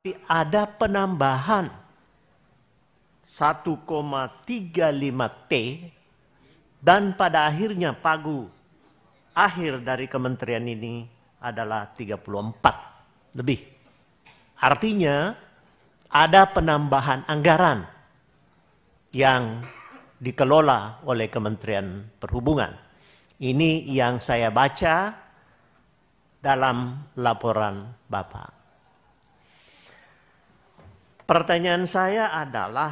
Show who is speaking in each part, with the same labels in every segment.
Speaker 1: Tapi ada penambahan 1,35 T dan pada akhirnya pagu akhir dari kementerian ini adalah 34 lebih. Artinya ada penambahan anggaran yang dikelola oleh Kementerian Perhubungan. Ini yang saya baca dalam laporan Bapak. Pertanyaan saya adalah,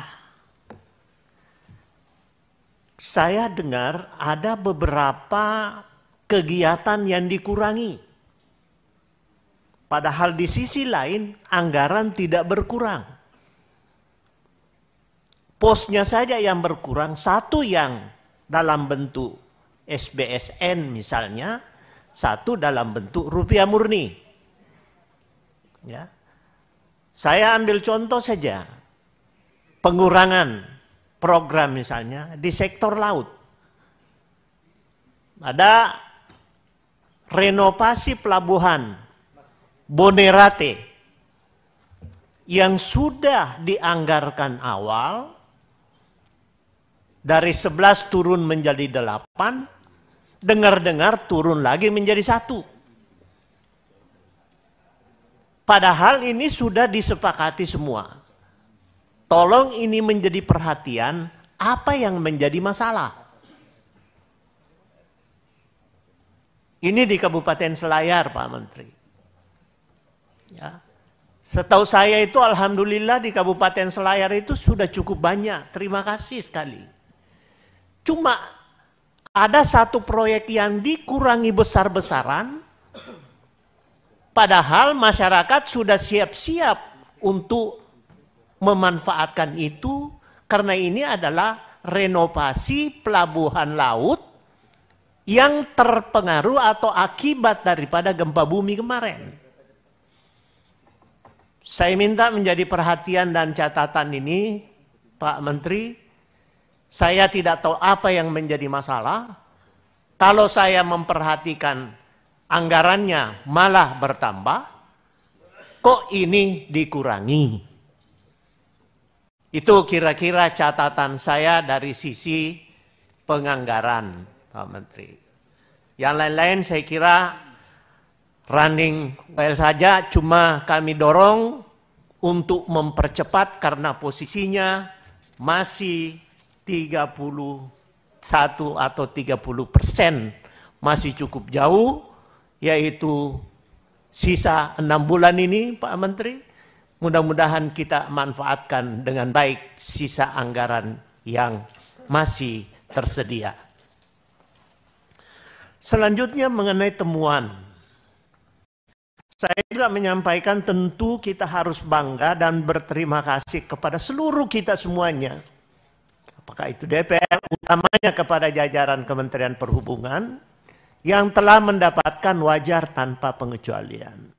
Speaker 1: saya dengar ada beberapa kegiatan yang dikurangi. Padahal di sisi lain anggaran tidak berkurang. Posnya saja yang berkurang, satu yang dalam bentuk SBSN misalnya, satu dalam bentuk rupiah murni. Ya. Saya ambil contoh saja, pengurangan program misalnya di sektor laut. Ada renovasi pelabuhan Bonerate yang sudah dianggarkan awal dari 11 turun menjadi 8, dengar-dengar turun lagi menjadi satu. Padahal ini sudah disepakati semua. Tolong ini menjadi perhatian apa yang menjadi masalah. Ini di Kabupaten Selayar, Pak Menteri. Ya. Setahu saya itu alhamdulillah di Kabupaten Selayar itu sudah cukup banyak. Terima kasih sekali. Cuma ada satu proyek yang dikurangi besar-besaran Padahal masyarakat sudah siap-siap untuk memanfaatkan itu karena ini adalah renovasi pelabuhan laut yang terpengaruh atau akibat daripada gempa bumi kemarin. Saya minta menjadi perhatian dan catatan ini, Pak Menteri. Saya tidak tahu apa yang menjadi masalah. Kalau saya memperhatikan anggarannya malah bertambah, kok ini dikurangi? Itu kira-kira catatan saya dari sisi penganggaran, Pak Menteri. Yang lain-lain saya kira running well saja, cuma kami dorong untuk mempercepat karena posisinya masih 31 atau 30 persen masih cukup jauh yaitu sisa enam bulan ini Pak Menteri, mudah-mudahan kita manfaatkan dengan baik sisa anggaran yang masih tersedia. Selanjutnya mengenai temuan. Saya juga menyampaikan tentu kita harus bangga dan berterima kasih kepada seluruh kita semuanya. Apakah itu DPR, utamanya kepada jajaran Kementerian Perhubungan, yang telah mendapatkan wajar tanpa pengecualian.